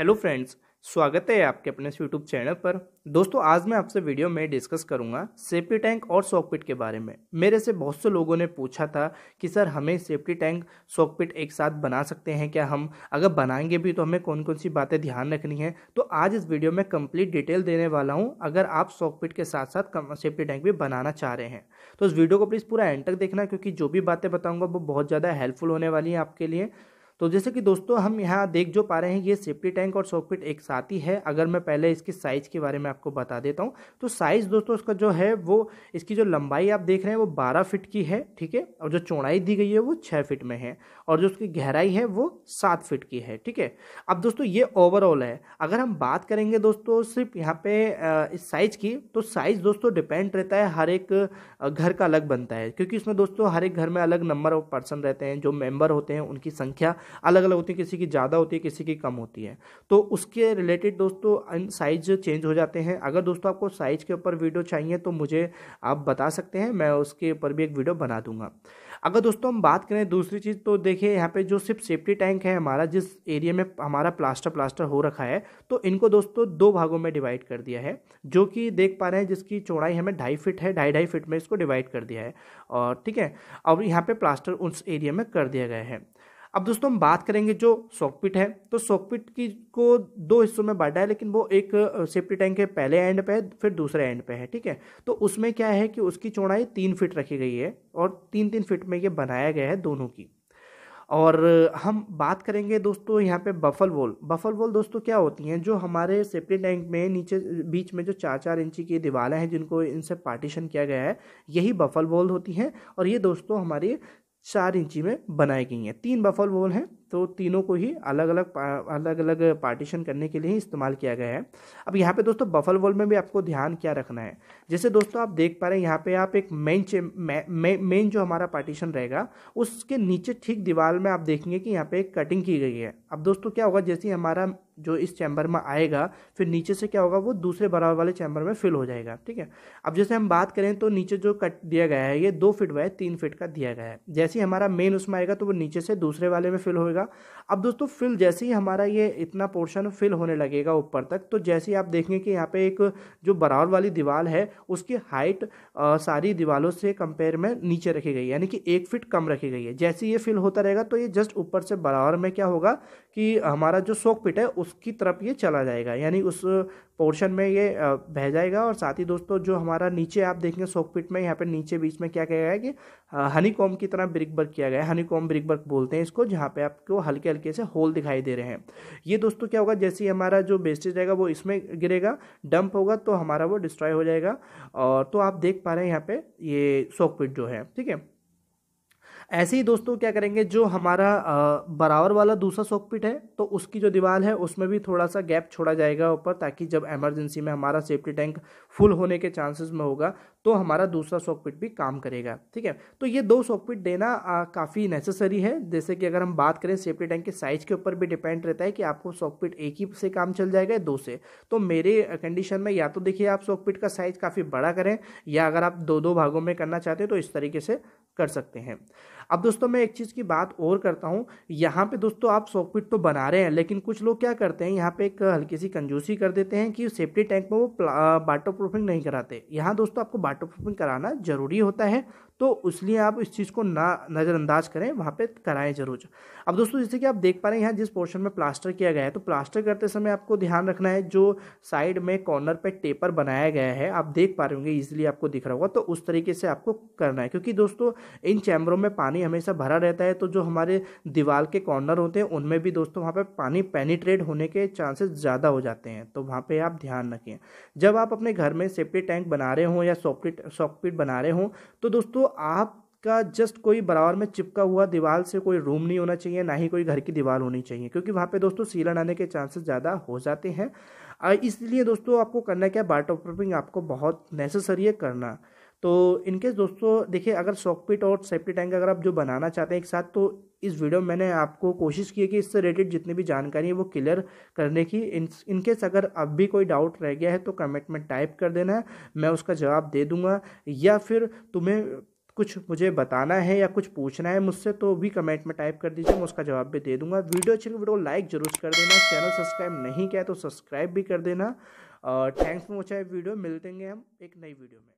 hello friends स्वागत है आपके अपने यूट्यूब चैनल पर दोस्तों आज मैं आपसे वीडियो में डिस्कस करूंगा सेफ्टी टैंक और सॉकपिट के बारे में मेरे से बहुत से लोगों ने पूछा था कि सर हमें सेफ्टी टैंक सॉकपिट एक साथ बना सकते हैं क्या हम अगर बनाएंगे भी तो हमें कौन कौन सी बातें ध्यान रखनी है तो आज इस वीडियो में कम्प्लीट डिटेल देने वाला हूँ अगर आप सॉकपिट के साथ साथ सेफ्टी टैंक भी बनाना चाह रहे हैं तो इस वीडियो को प्लीज़ पूरा एंड तक देखना क्योंकि जो भी बातें बताऊँगा वो बहुत ज़्यादा हेल्पफुल होने वाली हैं आपके लिए तो जैसे कि दोस्तों हम यहाँ देख जो पा रहे हैं ये सेफ्टी टैंक और सॉकपिट एक साथ ही है अगर मैं पहले इसकी साइज़ के बारे में आपको बता देता हूँ तो साइज़ दोस्तों इसका जो है वो इसकी जो लंबाई आप देख रहे हैं वो बारह फिट की है ठीक है और जो चौड़ाई दी गई है वो छः फिट में है और जो उसकी गहराई है वो सात फिट की है ठीक है अब दोस्तों ये ओवरऑल है अगर हम बात करेंगे दोस्तों सिर्फ यहाँ पे इस साइज़ की तो साइज़ दोस्तों डिपेंड रहता है हर एक घर का अलग बनता है क्योंकि इसमें दोस्तों हर एक घर में अलग नंबर ऑफ पर्सन रहते हैं जो मेंबर होते हैं उनकी संख्या अलग अलग होती है किसी की ज़्यादा होती है किसी की कम होती है तो उसके रिलेटेड दोस्तों इन साइज चेंज हो जाते हैं अगर दोस्तों आपको साइज के ऊपर वीडियो चाहिए तो मुझे आप बता सकते हैं मैं उसके ऊपर भी एक वीडियो बना दूंगा अगर दोस्तों हम बात करें दूसरी चीज़ तो देखिए यहाँ पे जो सिर्फ सेफ्टी टैंक है हमारा जिस एरिया में हमारा प्लास्टर प्लास्टर हो रखा है तो इनको दोस्तों दो भागों में डिवाइड कर दिया है जो कि देख पा रहे हैं जिसकी चौड़ाई हमें ढाई फिट है ढाई ढाई फिट में इसको डिवाइड कर दिया है और ठीक है और यहाँ पर प्लास्टर उस एरिया में कर दिया गया है अब दोस्तों हम बात करेंगे जो सॉकपिट है तो सॉकपिट की को दो हिस्सों में बांटा है लेकिन वो एक सेफ्टी टैंक के पहले एंड पे है फिर दूसरे एंड पे है ठीक है तो उसमें क्या है कि उसकी चौड़ाई तीन फिट रखी गई है और तीन तीन फिट में ये बनाया गया है दोनों की और हम बात करेंगे दोस्तों यहाँ पे बफल वॉल बफल वॉल दोस्तों क्या होती हैं जो हमारे सेफ्टी टैंक में नीचे बीच में जो चार चार इंची की दीवारें हैं जिनको इनसे पार्टीशन किया गया है यही बफल वॉल होती हैं और ये दोस्तों हमारी चार इंची में बनाई गई हैं तीन बफल बोल हैं तो तीनों को ही अलग अलग अलग अलग पार्टीशन करने के लिए ही इस्तेमाल किया गया है अब यहाँ पे दोस्तों बफल वॉल में भी आपको ध्यान क्या रखना है जैसे दोस्तों आप देख पा रहे हैं यहाँ पे आप एक मेन मेन जो हमारा पार्टीशन रहेगा उसके नीचे ठीक दीवार में आप देखेंगे कि यहाँ पे एक कटिंग की गई है अब दोस्तों क्या होगा जैसे हमारा जो इस चैम्बर में आएगा फिर नीचे से क्या होगा वो दूसरे बराबर वाले चैम्बर में फिल हो जाएगा ठीक है अब जैसे हम बात करें तो नीचे जो कट दिया गया है ये दो फिट बाय तीन फिट का दिया गया है जैसे हमारा मेन उसमें आएगा तो वो नीचे से दूसरे वाले में फिल होगा लगेगा अब दोस्तों फिल जैसे ही हमारा ये इतना पोर्शन फिल होने लगेगा ऊपर तक तो जैसे ही आप देखेंगे कि यहाँ पे एक जो बराबर वाली दीवार है उसकी हाइट आ, सारी दीवारों से कंपेयर में नीचे रखी गई है यानी कि एक फिट कम रखी गई है जैसे ये फिल होता रहेगा तो ये जस्ट ऊपर से बराबर में क्या होगा कि हमारा जो सोक पिट है उसकी तरफ ये चला जाएगा यानी उस पोर्शन में ये बह जाएगा और साथ ही दोस्तों जो हमारा नीचे आप देखेंगे सॉकपिट में यहाँ पे नीचे बीच में क्या किया गया है कि हनी कॉम की तरह ब्रिक वर्क किया गया है हनी कॉम ब्रिक वर्क बोलते हैं इसको जहाँ पे आपको हल्के हल्के से होल दिखाई दे रहे हैं ये दोस्तों क्या होगा जैसे ही हमारा जो बेस्टेज रहेगा वो इसमें गिरेगा डंप होगा तो हमारा वो डिस्ट्रॉय हो जाएगा और तो आप देख पा रहे हैं यहाँ पर ये सॉकपिट जो है ठीक है ऐसे ही दोस्तों क्या करेंगे जो हमारा बराबर वाला दूसरा सॉकपिट है तो उसकी जो दीवार है उसमें भी थोड़ा सा गैप छोड़ा जाएगा ऊपर ताकि जब एमरजेंसी में हमारा सेफ्टी टैंक फुल होने के चांसेस में होगा तो हमारा दूसरा सॉकपिट भी काम करेगा ठीक है तो ये दो सॉकपिट देना काफ़ी नेसेसरी है जैसे कि अगर हम बात करें सेफ्टी टैंक के साइज के ऊपर भी डिपेंड रहता है कि आपको सॉकपिट एक ही से काम चल जाएगा दो से तो मेरे कंडीशन में या तो देखिए आप सॉकपिट का साइज काफ़ी बड़ा करें या अगर आप दो दो भागों में करना चाहते हैं तो इस तरीके से कर सकते हैं अब दोस्तों मैं एक चीज़ की बात और करता हूँ यहाँ पे दोस्तों आप सॉकेट तो बना रहे हैं लेकिन कुछ लोग क्या करते हैं यहाँ पे एक हल्की सी कंजूसी कर देते हैं कि सेफ्टी टैंक में वो वाटर प्रूफिंग नहीं कराते यहाँ दोस्तों आपको वाटर प्रूफिंग कराना ज़रूरी होता है तो इसलिए आप इस चीज़ को ना नज़रअंदाज करें वहाँ पे कराएं जरूर अब दोस्तों जैसे कि आप देख पा रहे हैं यहाँ जिस पोर्शन में प्लास्टर किया गया है तो प्लास्टर करते समय आपको ध्यान रखना है जो साइड में कॉर्नर पे टेपर बनाया गया है आप देख पा रहे होंगे ईजिली आपको दिख रहा होगा तो उस तरीके से आपको करना है क्योंकि दोस्तों इन चैम्बरों में पानी पानी हमेशा भरा रहता है तो जो हमारे दीवार के कॉर्नर होते हैं उनमें भी दोस्तों वहाँ पर पानी पेनीट्रेट होने के चांसेस ज़्यादा हो जाते हैं तो वहाँ पर आप ध्यान रखें जब आप अपने घर में सेफ्टी टैंक बना रहे हों या सॉकपिट सॉकपिट बना रहे हों तो दोस्तों आप का जस्ट कोई बराबर में चिपका हुआ दीवार से कोई रूम नहीं होना चाहिए ना ही कोई घर की दीवार होनी चाहिए क्योंकि वहाँ पे दोस्तों सीलन आने के चांसेस ज़्यादा हो जाते हैं इसलिए दोस्तों आपको करना क्या वाटर प्रूफिंग आपको बहुत नेसेसरी है करना तो इनके दोस्तों देखिए अगर सॉकपिट और सेफ्टी टैंक अगर आप जो बनाना चाहते हैं एक साथ तो इस वीडियो में मैंने आपको कोशिश की है कि इससे रिलेटेड जितनी भी जानकारी है वो क्लियर करने की इन इनकेस अगर अब भी कोई डाउट रह गया है तो कमेंट में टाइप कर देना है मैं उसका जवाब दे दूंगा या फिर तुम्हें कुछ मुझे बताना है या कुछ पूछना है मुझसे तो भी कमेंट में टाइप कर दीजिए मैं उसका जवाब भी दे दूंगा वीडियो अच्छी वीडियो लाइक जरूर कर देना चैनल सब्सक्राइब नहीं किया तो सब्सक्राइब भी कर देना और थैंक्स फॉर वॉचिंग वीडियो मिलते हैं हम एक नई वीडियो में